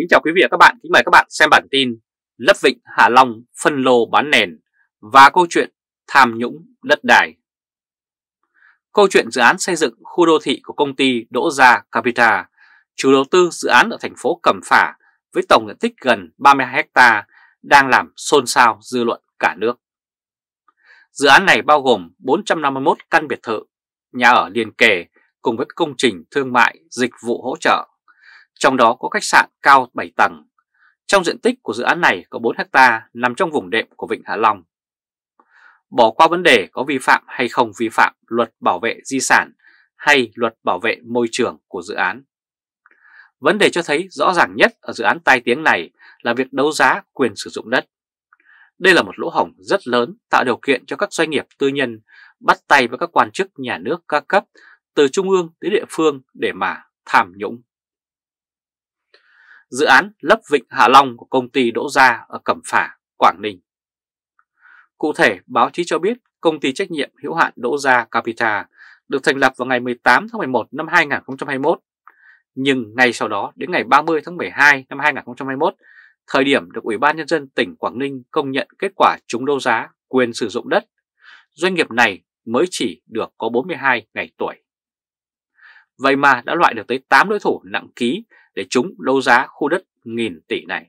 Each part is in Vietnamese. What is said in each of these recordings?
Kính chào quý vị và các bạn, kính mời các bạn xem bản tin Lấp Vịnh Hạ Long phân lô bán nền và câu chuyện tham nhũng đất đài. Câu chuyện dự án xây dựng khu đô thị của công ty Đỗ Gia Capital, chủ đầu tư dự án ở thành phố Cẩm Phả với tổng diện tích gần 32 ha đang làm xôn xao dư luận cả nước. Dự án này bao gồm 451 căn biệt thự, nhà ở liền kề cùng với công trình thương mại, dịch vụ hỗ trợ trong đó có khách sạn cao 7 tầng. Trong diện tích của dự án này có 4 hecta nằm trong vùng đệm của Vịnh Hạ Long. Bỏ qua vấn đề có vi phạm hay không vi phạm luật bảo vệ di sản hay luật bảo vệ môi trường của dự án. Vấn đề cho thấy rõ ràng nhất ở dự án tai tiếng này là việc đấu giá quyền sử dụng đất. Đây là một lỗ hổng rất lớn tạo điều kiện cho các doanh nghiệp tư nhân bắt tay với các quan chức nhà nước các cấp từ trung ương tới địa phương để mà tham nhũng dự án lấp vịnh Hạ Long của công ty Đỗ Gia ở Cẩm Phả, Quảng Ninh. Cụ thể, báo chí cho biết công ty trách nhiệm hữu hạn Đỗ Gia Capital được thành lập vào ngày 18 tháng 11 năm 2021. Nhưng ngay sau đó đến ngày 30 tháng 12 năm 2021, thời điểm được Ủy ban Nhân dân tỉnh Quảng Ninh công nhận kết quả trúng đấu giá quyền sử dụng đất, doanh nghiệp này mới chỉ được có 42 ngày tuổi. Vậy mà đã loại được tới 8 đối thủ nặng ký để chúng đấu giá khu đất nghìn tỷ này.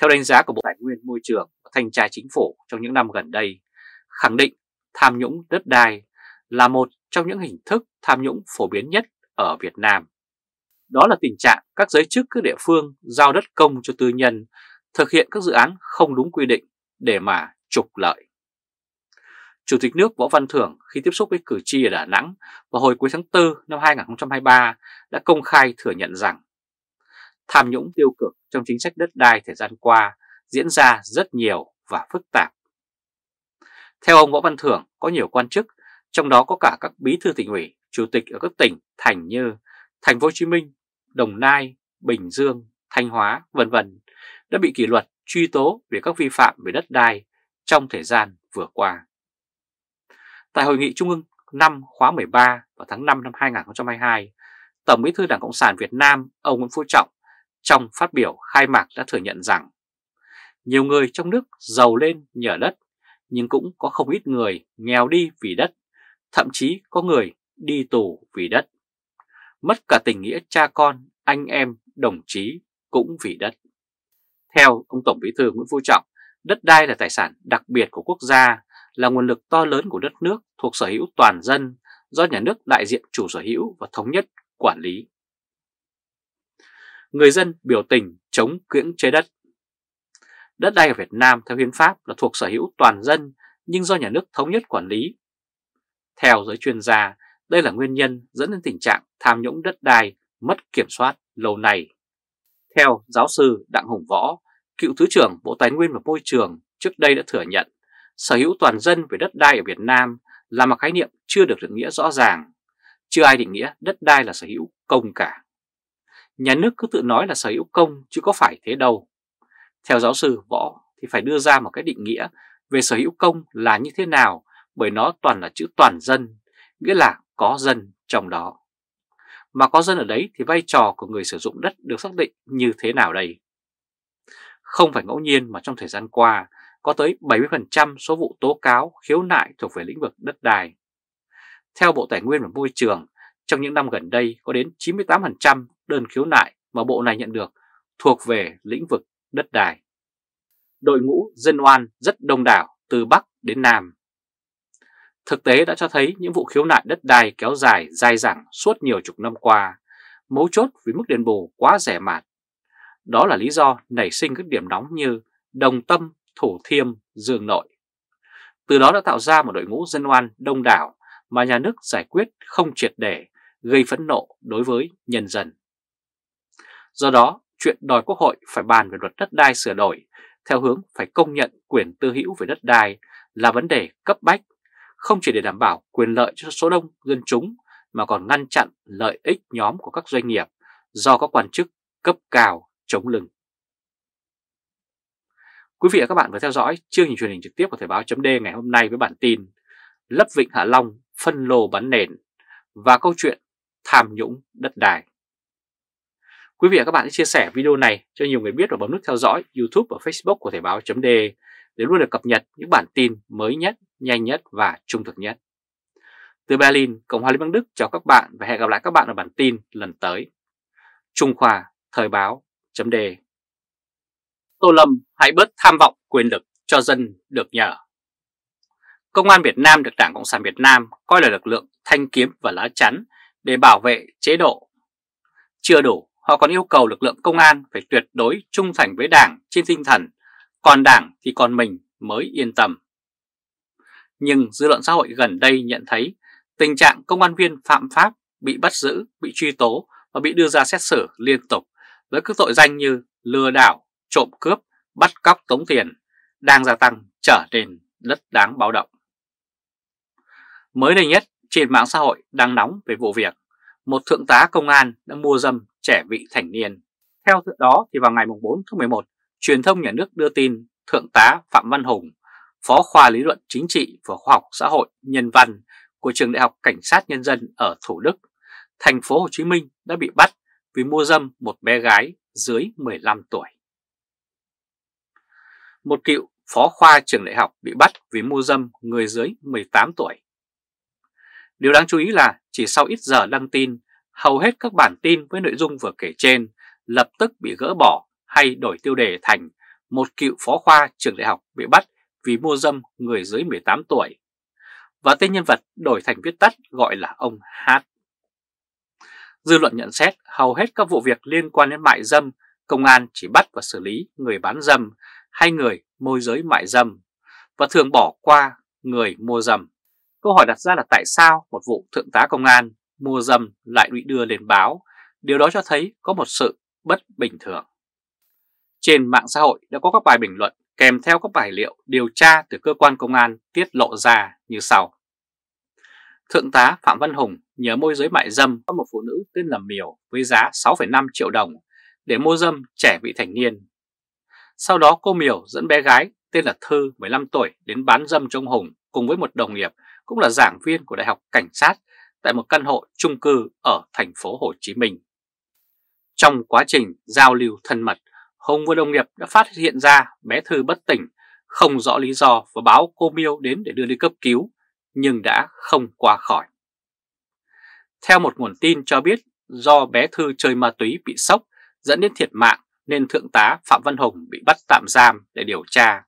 Theo đánh giá của Bộ Tài nguyên Môi trường và Thanh tra Chính phủ trong những năm gần đây, khẳng định tham nhũng đất đai là một trong những hình thức tham nhũng phổ biến nhất ở Việt Nam. Đó là tình trạng các giới chức các địa phương giao đất công cho tư nhân thực hiện các dự án không đúng quy định để mà trục lợi. Chủ tịch nước Võ Văn Thưởng khi tiếp xúc với cử tri ở Đà Nẵng vào hồi cuối tháng 4 năm 2023 đã công khai thừa nhận rằng tham nhũng tiêu cực trong chính sách đất đai thời gian qua diễn ra rất nhiều và phức tạp. Theo ông Võ Văn Thưởng, có nhiều quan chức, trong đó có cả các bí thư tỉnh ủy, chủ tịch ở các tỉnh thành như Thành phố Hồ Chí Minh, Đồng Nai, Bình Dương, Thanh Hóa, vân vân đã bị kỷ luật truy tố về các vi phạm về đất đai trong thời gian vừa qua. Tại Hội nghị Trung ương 5 khóa 13 vào tháng 5 năm 2022, Tổng bí thư Đảng Cộng sản Việt Nam ông Nguyễn Phú Trọng trong phát biểu khai mạc đã thừa nhận rằng nhiều người trong nước giàu lên nhờ đất, nhưng cũng có không ít người nghèo đi vì đất, thậm chí có người đi tù vì đất. Mất cả tình nghĩa cha con, anh em, đồng chí cũng vì đất. Theo ông Tổng Bí thư Nguyễn Phú Trọng, đất đai là tài sản đặc biệt của quốc gia là nguồn lực to lớn của đất nước thuộc sở hữu toàn dân do nhà nước đại diện chủ sở hữu và thống nhất quản lý. Người dân biểu tình chống cưỡng chế đất Đất đai ở Việt Nam theo hiến pháp là thuộc sở hữu toàn dân nhưng do nhà nước thống nhất quản lý. Theo giới chuyên gia, đây là nguyên nhân dẫn đến tình trạng tham nhũng đất đai mất kiểm soát lâu nay. Theo giáo sư Đặng Hùng Võ, cựu Thứ trưởng Bộ Tài nguyên và Môi trường trước đây đã thừa nhận sở hữu toàn dân về đất đai ở Việt Nam là một khái niệm chưa được định nghĩa rõ ràng. Chưa ai định nghĩa đất đai là sở hữu công cả. Nhà nước cứ tự nói là sở hữu công chứ có phải thế đâu. Theo giáo sư Võ thì phải đưa ra một cái định nghĩa về sở hữu công là như thế nào bởi nó toàn là chữ toàn dân, nghĩa là có dân trong đó. Mà có dân ở đấy thì vai trò của người sử dụng đất được xác định như thế nào đây? Không phải ngẫu nhiên mà trong thời gian qua, có tới 70% số vụ tố cáo khiếu nại thuộc về lĩnh vực đất đai. Theo Bộ Tài nguyên và Môi trường, trong những năm gần đây có đến 98% đơn khiếu nại mà bộ này nhận được thuộc về lĩnh vực đất đai. Đội ngũ dân oan rất đông đảo từ Bắc đến Nam. Thực tế đã cho thấy những vụ khiếu nại đất đai kéo dài dai dẳng suốt nhiều chục năm qua, mấu chốt vì mức đền bù quá rẻ mạt. Đó là lý do nảy sinh các điểm nóng như Đồng Tâm Thủ Thiêm, Dương Nội. Từ đó đã tạo ra một đội ngũ dân oan đông đảo mà nhà nước giải quyết không triệt để, gây phẫn nộ đối với nhân dân. Do đó, chuyện đòi Quốc hội phải bàn về luật đất đai sửa đổi theo hướng phải công nhận quyền tư hữu về đất đai là vấn đề cấp bách, không chỉ để đảm bảo quyền lợi cho số đông dân chúng mà còn ngăn chặn lợi ích nhóm của các doanh nghiệp do các quan chức cấp cao chống lưng. Quý vị và các bạn vừa theo dõi chương trình truyền hình trực tiếp của Thời báo chấm ngày hôm nay với bản tin Lấp Vịnh Hạ Long phân lô bán nền và câu chuyện tham nhũng đất đài. Quý vị và các bạn hãy chia sẻ video này cho nhiều người biết và bấm nút theo dõi YouTube và Facebook của Thời báo .d để luôn được cập nhật những bản tin mới nhất, nhanh nhất và trung thực nhất. Từ Berlin, Cộng hòa Liên bang Đức chào các bạn và hẹn gặp lại các bạn ở bản tin lần tới. Trung Khoa Thời báo .d Tô Lâm hãy bớt tham vọng quyền lực cho dân được nhờ. Công an Việt Nam được Đảng Cộng sản Việt Nam coi là lực lượng thanh kiếm và lá chắn để bảo vệ chế độ. Chưa đủ, họ còn yêu cầu lực lượng công an phải tuyệt đối trung thành với Đảng trên tinh thần, còn Đảng thì còn mình mới yên tâm. Nhưng dư luận xã hội gần đây nhận thấy tình trạng công an viên phạm pháp bị bắt giữ, bị truy tố và bị đưa ra xét xử liên tục với các tội danh như lừa đảo, trộm cướp, bắt cóc tống tiền đang gia tăng trở nên rất đáng báo động. Mới đây nhất, trên mạng xã hội đang nóng về vụ việc, một thượng tá công an đã mua dâm trẻ vị thành niên. Theo đó thì vào ngày 4 tháng 11, truyền thông nhà nước đưa tin thượng tá Phạm Văn Hùng, phó khoa lý luận chính trị và khoa học xã hội nhân văn của trường đại học cảnh sát nhân dân ở Thủ Đức, thành phố Hồ Chí Minh đã bị bắt vì mua dâm một bé gái dưới 15 tuổi một cựu phó khoa trường đại học bị bắt vì mua dâm người dưới 18 tuổi. Điều đáng chú ý là chỉ sau ít giờ đăng tin, hầu hết các bản tin với nội dung vừa kể trên lập tức bị gỡ bỏ hay đổi tiêu đề thành một cựu phó khoa trường đại học bị bắt vì mua dâm người dưới 18 tuổi. Và tên nhân vật đổi thành viết tắt gọi là ông H. Dư luận nhận xét hầu hết các vụ việc liên quan đến mại dâm, công an chỉ bắt và xử lý người bán dâm, hay người môi giới mại dâm và thường bỏ qua người mua dâm. Câu hỏi đặt ra là tại sao một vụ thượng tá công an mua dâm lại bị đưa lên báo, điều đó cho thấy có một sự bất bình thường. Trên mạng xã hội đã có các bài bình luận kèm theo các tài liệu điều tra từ cơ quan công an tiết lộ ra như sau. Thượng tá Phạm Văn Hùng nhờ môi giới mại dâm có một phụ nữ tên là Miều với giá 6,5 triệu đồng để mua dâm trẻ vị thành niên sau đó cô Miều dẫn bé gái tên là Thư 15 tuổi đến bán dâm cho ông Hùng cùng với một đồng nghiệp cũng là giảng viên của Đại học Cảnh sát tại một căn hộ chung cư ở thành phố Hồ Chí Minh. Trong quá trình giao lưu thân mật, Hùng và đồng nghiệp đã phát hiện ra bé Thư bất tỉnh, không rõ lý do và báo cô Miêu đến để đưa đi cấp cứu, nhưng đã không qua khỏi. Theo một nguồn tin cho biết, do bé Thư chơi ma túy bị sốc dẫn đến thiệt mạng nên Thượng tá Phạm Văn Hùng bị bắt tạm giam để điều tra.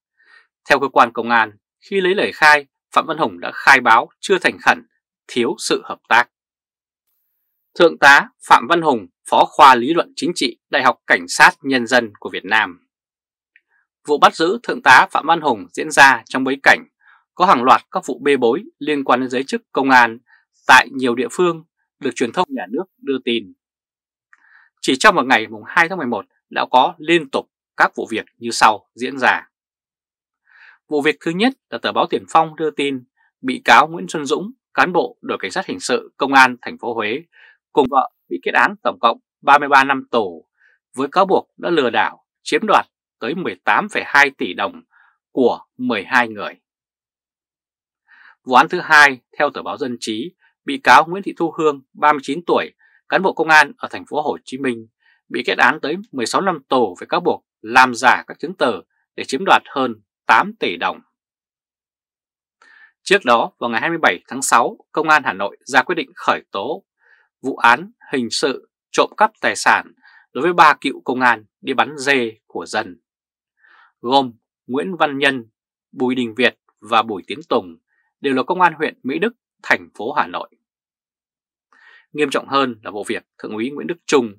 Theo cơ quan công an, khi lấy lời khai, Phạm Văn Hùng đã khai báo chưa thành khẩn, thiếu sự hợp tác. Thượng tá Phạm Văn Hùng, Phó khoa Lý luận Chính trị Đại học Cảnh sát Nhân dân của Việt Nam. Vụ bắt giữ Thượng tá Phạm Văn Hùng diễn ra trong bối cảnh có hàng loạt các vụ bê bối liên quan đến giới chức công an tại nhiều địa phương được truyền thông nhà nước đưa tin. Chỉ trong một ngày mùng 2 tháng 11, đã có liên tục các vụ việc như sau diễn ra. Vụ việc thứ nhất là tờ báo Tiền Phong đưa tin bị cáo Nguyễn Xuân Dũng, cán bộ đội cảnh sát hình sự công an thành phố Huế cùng vợ bị kết án tổng cộng 33 năm tù với cáo buộc đã lừa đảo, chiếm đoạt tới 18,2 tỷ đồng của 12 người. Vụ án thứ hai, theo tờ báo Dân Trí, bị cáo Nguyễn Thị Thu Hương, 39 tuổi, cán bộ công an ở thành phố Hồ Chí Minh bị kết án tới 16 năm tù về cáo buộc làm giả các chứng từ để chiếm đoạt hơn 8 tỷ đồng. Trước đó, vào ngày 27 tháng 6, Công an Hà Nội ra quyết định khởi tố vụ án hình sự trộm cắp tài sản đối với ba cựu công an đi bắn dê của dân, gồm Nguyễn Văn Nhân, Bùi Đình Việt và Bùi Tiến Tùng đều là công an huyện Mỹ Đức, thành phố Hà Nội. Nghiêm trọng hơn là vụ việc Thượng úy Nguyễn Đức Trung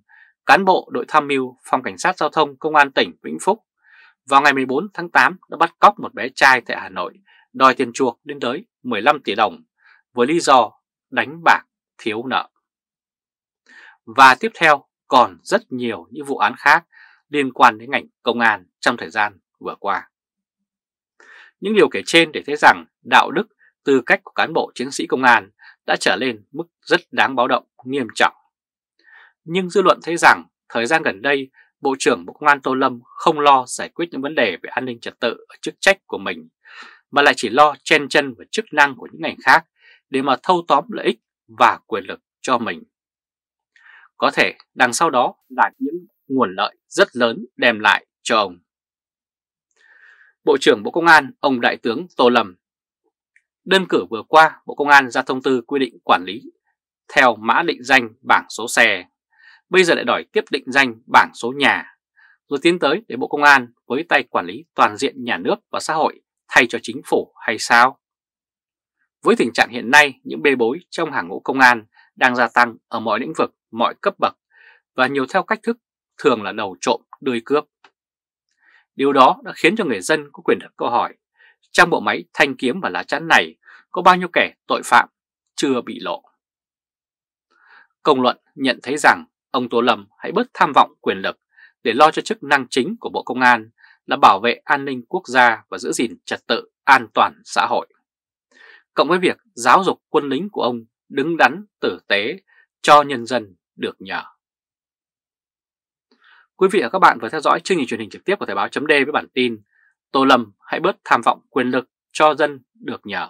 cán bộ đội tham mưu phòng cảnh sát giao thông công an tỉnh Vĩnh Phúc vào ngày 14 tháng 8 đã bắt cóc một bé trai tại Hà Nội đòi tiền chuộc đến tới 15 tỷ đồng với lý do đánh bạc thiếu nợ. Và tiếp theo còn rất nhiều những vụ án khác liên quan đến ngành công an trong thời gian vừa qua. Những điều kể trên để thấy rằng đạo đức, tư cách của cán bộ chiến sĩ công an đã trở lên mức rất đáng báo động, nghiêm trọng nhưng dư luận thấy rằng thời gian gần đây Bộ trưởng Bộ Công an Tô Lâm không lo giải quyết những vấn đề về an ninh trật tự ở chức trách của mình, mà lại chỉ lo chen chân vào chức năng của những ngành khác để mà thâu tóm lợi ích và quyền lực cho mình. Có thể đằng sau đó là những nguồn lợi rất lớn đem lại cho ông. Bộ trưởng Bộ Công an, ông Đại tướng Tô Lâm Đơn cử vừa qua, Bộ Công an ra thông tư quy định quản lý theo mã định danh bảng số xe bây giờ lại đòi tiếp định danh bảng số nhà, rồi tiến tới để Bộ Công an với tay quản lý toàn diện nhà nước và xã hội thay cho chính phủ hay sao? Với tình trạng hiện nay, những bê bối trong hàng ngũ công an đang gia tăng ở mọi lĩnh vực, mọi cấp bậc và nhiều theo cách thức thường là đầu trộm, đuôi cướp. Điều đó đã khiến cho người dân có quyền đặt câu hỏi trong bộ máy thanh kiếm và lá chắn này có bao nhiêu kẻ tội phạm chưa bị lộ. Công luận nhận thấy rằng Ông Tô Lâm hãy bớt tham vọng quyền lực để lo cho chức năng chính của Bộ Công an là bảo vệ an ninh quốc gia và giữ gìn trật tự an toàn xã hội. Cộng với việc giáo dục quân lính của ông đứng đắn tử tế cho nhân dân được nhờ. Quý vị và các bạn vừa theo dõi chương trình truyền hình trực tiếp của Thời báo .d với bản tin Tô Lâm hãy bớt tham vọng quyền lực cho dân được nhờ.